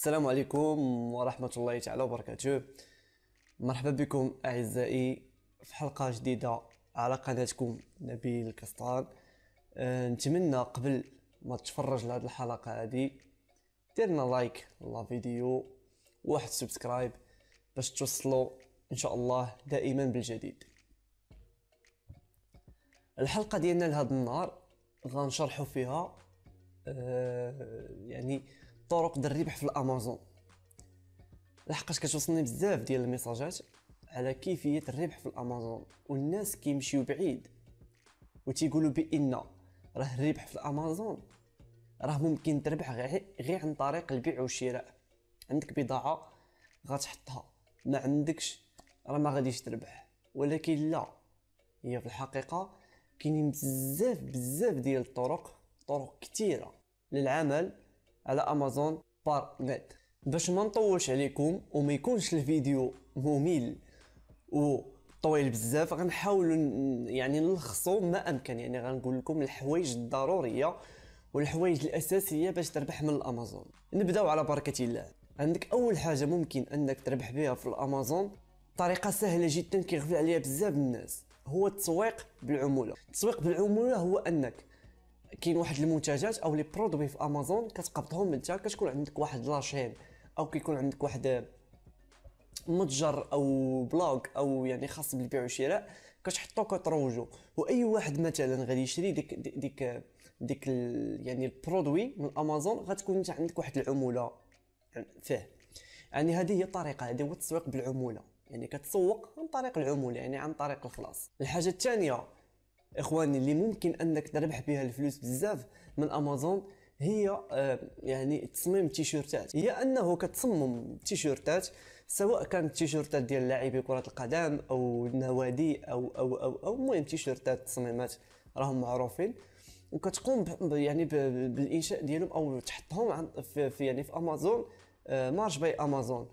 السلام عليكم ورحمة الله تعالى وبركاته مرحبا بكم أعزائي في حلقة جديدة على قناتكم نبيل الكسطان أه، نتمنى قبل ما تتفرج لهذه الحلقة هادي ديرنا لايك للفيديو واحد سبسكرايب باش توصلوا ان شاء الله دائما بالجديد الحلقة ديالنا لهذا النهار غنشرحوا فيها أه يعني طرق ديال الربح في الامازون لحقاش كتوصلني بزاف ديال الميساجات على كيفيه الربح في الامازون والناس كيمشيو بعيد وتيقولوا بان راه الربح في الامازون راه ممكن تربح غير عن طريق البيع والشراء عندك بضاعه غتحطها ما عندكش راه ما غاديش تربح ولكن لا هي في الحقيقه كاينين بزاف بزاف ديال الطرق طرق كثيره للعمل على امازون بار نت باش ما نطولش عليكم وما يكونش الفيديو ممل و طويل بزاف غنحاول يعني نلخصو ما امكن يعني غنقول لكم الحوايج الضروريه والحوايج الاساسيه باش تربح من الامازون نبداو على بركه الله عندك اول حاجه ممكن انك تربح بها في الامازون طريقه سهله جدا كيغفل عليها بزاف الناس هو التسويق بالعموله التسويق بالعموله هو انك كاين واحد المنتجات او لي برودوي في امازون كتقبضهم انت كتكون عندك واحد لاشين او كيكون عندك واحد متجر او بلوغ او يعني خاص بالبيع والشراء كتحطو كتروجو واي واحد مثلا غادي يشري ديك ديك ديك, ديك يعني البرودوي من امازون غتكون انت عندك واحد العموله يعني فيه يعني هذه هي الطريقه هذه هو التسويق بالعموله يعني كتسوق عن طريق العموله يعني عن طريق الخلاص الحاجه الثانيه اخواني اللي ممكن انك تربح بها الفلوس بزاف من امازون هي آه، يعني تصميم التيشيرتات هي انه كتصمم تيشيرتات سواء كانت التيشيرتات ديال لاعبي كره القدم او النوادي او او او المهم تيشيرتات تصميمات راهم معروفين وكتقوم يعني بالانشاء ديالهم او تحطهم في يعني في امازون مارش آه، باي امازون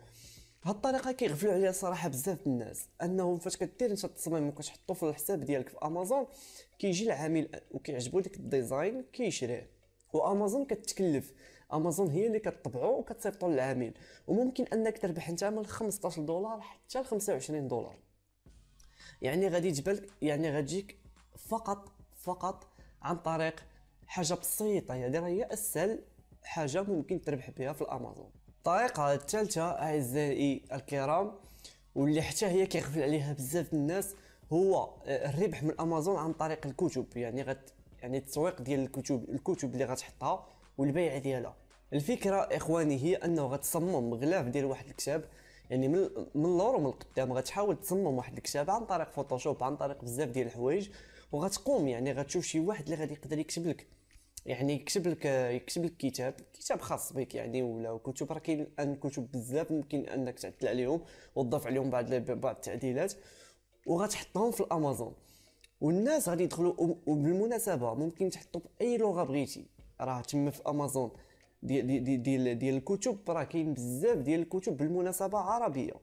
هالطريقه الطريقه كيغفلوا عليها صراحه بزاف الناس انهم فاش كدير انت التصميم وكتحطو في الحساب ديالك في امازون كيجي العميل وكيعجبو ديك الديزاين كيشريه وامازون كتكلف امازون هي اللي كتطبعو وكتصيفطو للعميل وممكن انك تربح انت من 15 دولار حتى ل 25 دولار يعني غادي تجبلك يعني غاتجيك فقط فقط عن طريق حاجه بسيطه يعني راه هي اسهل حاجه ممكن تربح بها في الامازون الطريقه الثالثه اعزائي الكرام واللي حتى هي كيغفل عليها بزاف الناس هو آه، الربح من امازون عن طريق الكتب يعني غت يعني التسويق ديال الكتب الكتب اللي غتحطها والبيع ديالها الفكره اخواني هي انه غتصمم غلاف ديال واحد الكتاب يعني من من اللور ومن القدام غتحاول تصمم واحد الكتاب عن طريق فوتوشوب عن طريق بزاف ديال الحوايج وغتقوم يعني غتشوف شي واحد اللي غادي يقدر يكتب لك يعني يكتب لك يكتب لك كتاب كتاب خاص بك يعني ولا كتب راه كاين ان كتب بزاف ممكن انك تعدل عليهم وتضاف عليهم بعض بعض التعديلات وغتحطهم في الامازون والناس غادي يدخلوا وبالمناسبه ممكن تحطوا باي لغه بغيتي راه تما في امازون ديال ديال ديال دي الكتب راه كاين بزاف ديال الكتب بالمناسبه عربيه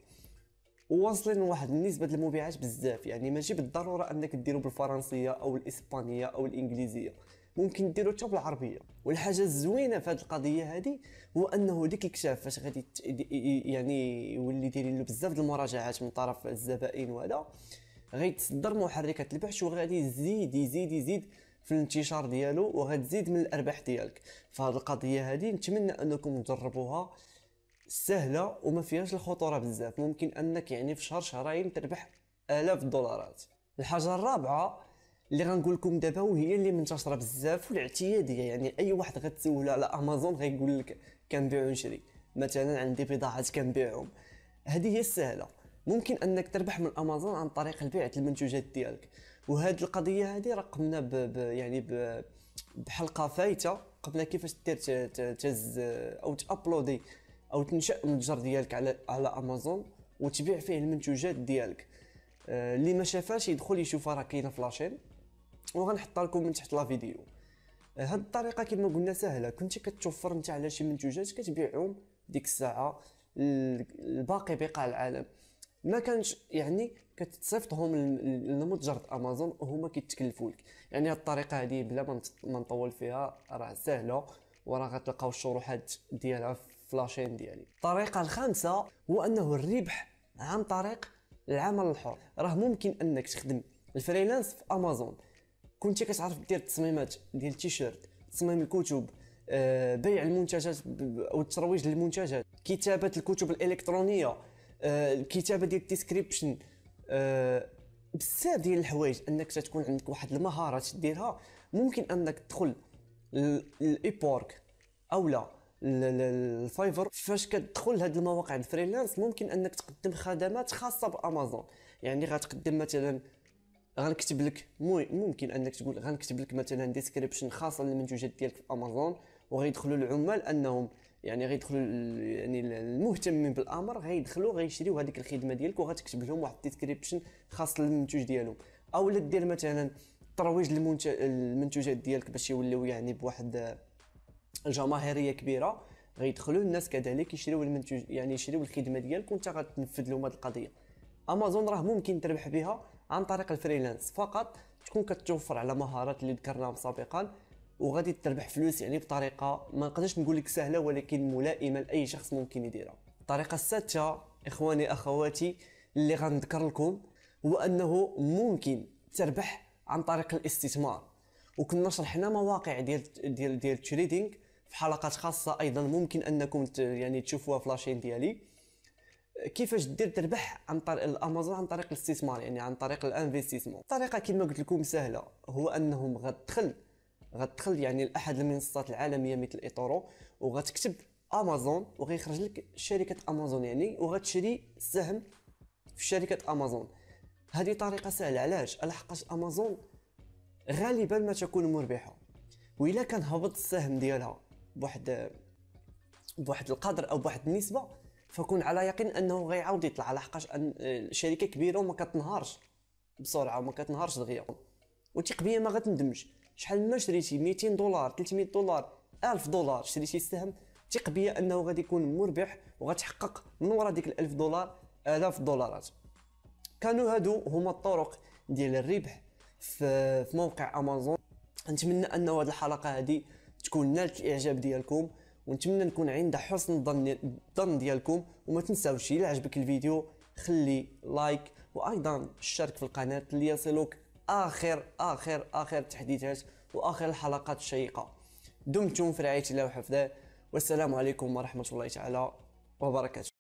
وواصلين واحد النسبه المبيعات بزاف يعني ماشي بالضروره انك ديرو بالفرنسيه او الاسبانيه او الانجليزيه ممكن ديرو حتى بالعربيه والحاجه الزوينه في هذه القضيه هذه هو انه ديك الكشاف فاش غادي يعني يولي دايرين له بزاف المراجعات من طرف الزبائن وهذا غيتصدر محركات البحث وغادي يزيد يزيد يزيد في الانتشار ديالو وغتزيد من الارباح ديالك فهاد القضيه هذه نتمنى انكم تجربوها سهله وما فيهاش الخطوره بزاف ممكن انك يعني في شهر شهرين تربح الاف الدولارات الحاجه الرابعه اللي غنقول لكم دابا وهي اللي منتشره بزاف والاعتياديه يعني اي واحد غتسول على امازون غيقول لك كنبيع ونشري مثلا عندي بضاعات كنبيعهم هذه هي السهله ممكن انك تربح من امازون عن طريق البيع المنتوجات ديالك وهذه القضيه هذه رقمنا ب ب يعني ب بحلقه فايته قبل كيفاش دير تز او تابلودي او تنشا المتجر ديالك على على امازون وتبيع فيه المنتوجات ديالك آه، اللي ما شافاش يدخل يشوفها راه كاينه في لاشين وغنحطها لكم من تحت لا فيديو آه، هاد الطريقه كما قلنا سهله كنتي كتوفر انت على شي منتوجات كتبيعهم ديك الساعه الباقي بقاع العالم ما كانش يعني كتصيفطهم لمتجر امازون وهما كيتكلفوا لك يعني هاد الطريقه هذه بلا ما نطول فيها راه سهله وراه غتلقاو الشروحات ديالها في ديالي الطريقه الخامسه هو انه الربح عن طريق العمل الحر راه ممكن انك تخدم الفريلانس في امازون كنت كتعرف دير التصميمات ديال التيشيرت تصميم الكتب آه، بيع المنتجات او الترويج للمنتجات كتابه الكتب الالكترونيه آه، الكتابه ديال الديسكريبشن آه، بزاف ديال الحوايج انك تكون عندك واحد المهاره تديرها ممكن انك تدخل الايبورك او لا الفايفر فاش كتدخل هاد المواقع الفريلانس ممكن انك تقدم خدمات خاصه بامازون يعني غتقدم مثلا غنكتب لك ممكن انك تقول غنكتب لك مثلا ديسكريبشن خاصه للمنتوجات ديالك في امازون وغيدخلوا العمال انهم يعني غيدخلوا يعني المهتمين بالامر غيدخلوا غيشريوا هذيك الخدمه ديالك وغتكتب لهم واحد ديسكريبشن خاص للمنتوج ديالهم او لا دير مثلا ترويج المنتوجات ديالك باش يوليو يعني بواحد جماهيريه كبيره غيدخلوا الناس كذلك يشريوا المنتوج يعني يشريوا الخدمه ديالك وانت غتنفذ لهم هذه القضيه امازون راه ممكن تربح بها عن طريق الفريلانس فقط تكون كتوفر على مهارات اللي ذكرناهم سابقا وغادي تربح فلوس يعني بطريقه ما نقدرش نقول لك سهله ولكن ملائمه لاي شخص ممكن يديرها الطريقه السادسه اخواني اخواتي اللي غنذكر لكم هو انه ممكن تربح عن طريق الاستثمار وكنا شرحنا مواقع ديال ديال ديال التريدينغ في حلقات خاصه ايضا ممكن انكم يعني تشوفوها في لاشين ديالي كيفاش دير تربح عن طريق الامازون عن طريق الاستثمار يعني عن طريق الانفستيسمون الطريقه كما قلت لكم سهله هو انهم غتدخل غتدخل يعني لاحد المنصات العالميه مثل ايتورو وغتكتب امازون وغيخرج لك شركه امازون يعني وغتشري سهم في شركه امازون هذه طريقه سهله علاش لحقاش امازون غالبا ما تكون مربحه واذا كان هبط السهم ديالها بواحد بواحد القدر او بواحد النسبه فكون على يقين انه غيعاود يطلع لحقاش آه، شركه كبيره وما كتنهارش بسرعه وما كتنهارش دغيا بيا ما غتندمش شحال ما شريتي 200 دولار 300 دولار 1000 دولار شريتي السهم ثق بيا انه غادي يكون مربح وغتحقق من ورا ديك ال 1000 دولار الاف الدولارات كانوا هادو هما الطرق ديال الربح في موقع امازون نتمنى انه هاد الحلقه هادي تكون نالت الاعجاب ديالكم ونتمنى نكون عند حسن الظن الظن ديالكم وما تنساوش الا عجبك الفيديو خلي لايك وايضا شارك في القناه ليصلك اخر اخر اخر تحديثات واخر الحلقات الشيقه دمتم في رعايه الله وحفظه والسلام عليكم ورحمه الله تعالى وبركاته